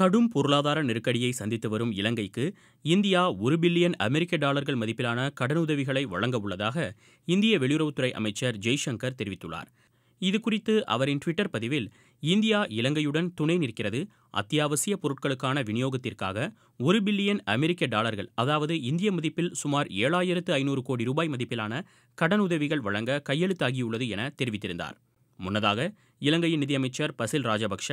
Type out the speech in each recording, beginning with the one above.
கடும் பொருளாதார நெருக்கடியை சந்தித்து வரும் இலங்கைக்கு இந்தியா ஒரு பில்லியன் அமெரிக்க டாலர்கள் மதிப்பிலான கடனுதவிகளை வழங்க உள்ளதாக இந்திய வெளியுறவுத்துறை அமைச்சர் ஜெய்சங்கர் தெரிவித்துள்ளார் இதுகுறித்து அவரின் டுவிட்டர் பதிவில் இந்தியா இலங்கையுடன் துணை நிற்கிறது அத்தியாவசிய பொருட்களுக்கான விநியோகத்திற்காக ஒரு பில்லியன் அமெரிக்க டாலர்கள் அதாவது இந்திய மதிப்பில் சுமார் ஏழாயிரத்து ஐநூறு கோடி ரூபாய் மதிப்பிலான கடனுதவிகள் வழங்க கையெழுத்தாகியுள்ளது என தெரிவித்திருந்தார் முன்னதாக இலங்கையின் நிதியமைச்சர் பசில் ராஜபக்ஷ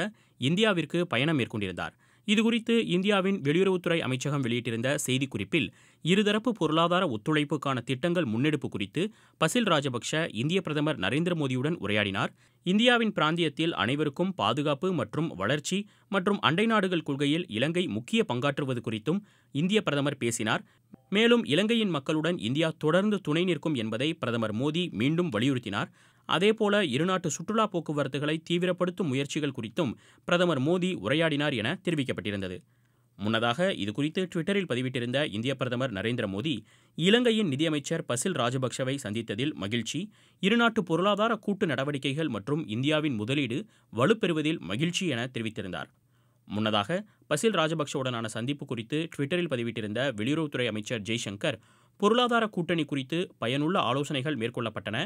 இந்தியாவிற்கு பயணம் மேற்கொண்டிருந்தார் இதுகுறித்து இந்தியாவின் வெளியுறவுத்துறை அமைச்சகம் வெளியிட்டிருந்த செய்திக்குறிப்பில் இருதரப்பு பொருளாதார ஒத்துழைப்புக்கான திட்டங்கள் முன்னெடுப்பு குறித்து பசில் ராஜபக்ஷ இந்திய பிரதமர் நரேந்திர மோடியுடன் உரையாடினார் இந்தியாவின் பிராந்தியத்தில் அனைவருக்கும் பாதுகாப்பு மற்றும் வளர்ச்சி மற்றும் அண்டை நாடுகள் கொள்கையில் இலங்கை முக்கிய பங்காற்றுவது குறித்தும் இந்திய பிரதமர் பேசினார் மேலும் இலங்கையின் மக்களுடன் இந்தியா தொடர்ந்து துணை நிற்கும் என்பதை பிரதமர் மோடி மீண்டும் வலியுறுத்தினார் அதேபோல இருநாட்டு சுற்றுலா போக்குவரத்துகளை தீவிரப்படுத்தும் முயற்சிகள் குறித்தும் பிரதமர் மோடி உரையாடினார் என தெரிவிக்கப்பட்டிருந்தது முன்னதாக இதுகுறித்து டுவிட்டரில் பதிவிட்டிருந்த இந்திய பிரதமர் நரேந்திர மோடி இலங்கையின் நிதியமைச்சர் பசில் ராஜபக்சவை சந்தித்ததில் மகிழ்ச்சி இருநாட்டு பொருளாதார கூட்டு நடவடிக்கைகள் மற்றும் இந்தியாவின் முதலீடு வலுப்பெறுவதில் மகிழ்ச்சி என தெரிவித்திருந்தார் முன்னதாக பசில் ராஜபக்சவுடனான சந்திப்பு குறித்து டுவிட்டரில் பதிவிட்டிருந்த வெளியுறவுத்துறை அமைச்சர் ஜெய்சங்கர் பொருளாதார கூட்டணி குறித்து பயனுள்ள ஆலோசனைகள் மேற்கொள்ளப்பட்டன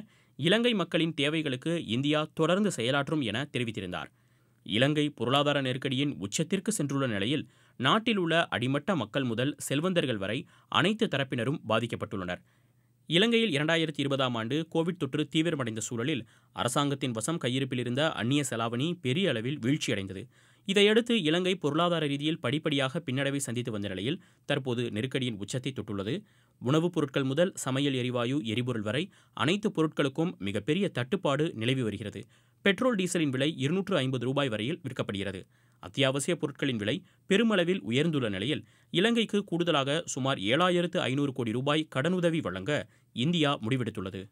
இலங்கை மக்களின் தேவைகளுக்கு இந்தியா தொடர்ந்து செயலாற்றும் என தெரிவித்திருந்தார் இலங்கை பொருளாதார நெருக்கடியின் உச்சத்திற்கு சென்றுள்ள நிலையில் நாட்டில் உள்ள அடிமட்ட மக்கள் முதல் செல்வந்தர்கள் வரை அனைத்து தரப்பினரும் பாதிக்கப்பட்டுள்ளனர் இலங்கையில் இரண்டாயிரத்தி இருபதாம் ஆண்டு கோவிட் தொற்று தீவிரமடைந்த சூழலில் அரசாங்கத்தின் வசம் கையிருப்பில் இருந்த அந்நிய செலாவணி பெரிய அளவில் வீழ்ச்சியடைந்தது இதையடுத்து இலங்கை பொருளாதார ரீதியில் படிப்படியாக பின்னடைவை சந்தித்து வந்த நிலையில் தற்போது நெருக்கடியின் உச்சத்தை தொட்டுள்ளது உணவுப் பொருட்கள் முதல் சமையல் எரிவாயு எரிபொருள் வரை அனைத்து பொருட்களுக்கும் மிகப்பெரிய தட்டுப்பாடு நிலவி வருகிறது பெட்ரோல் டீசலின் விலை இருநூற்று ஐம்பது ரூபாய் வரையில் விற்கப்படுகிறது அத்தியாவசிய பொருட்களின் விலை பெருமளவில் உயர்ந்துள்ள நிலையில் இலங்கைக்கு கூடுதலாக சுமார் ஏழாயிரத்து ஐநூறு கோடி ரூபாய் கடனுதவி வழங்க இந்தியா முடிவெடுத்துள்ளது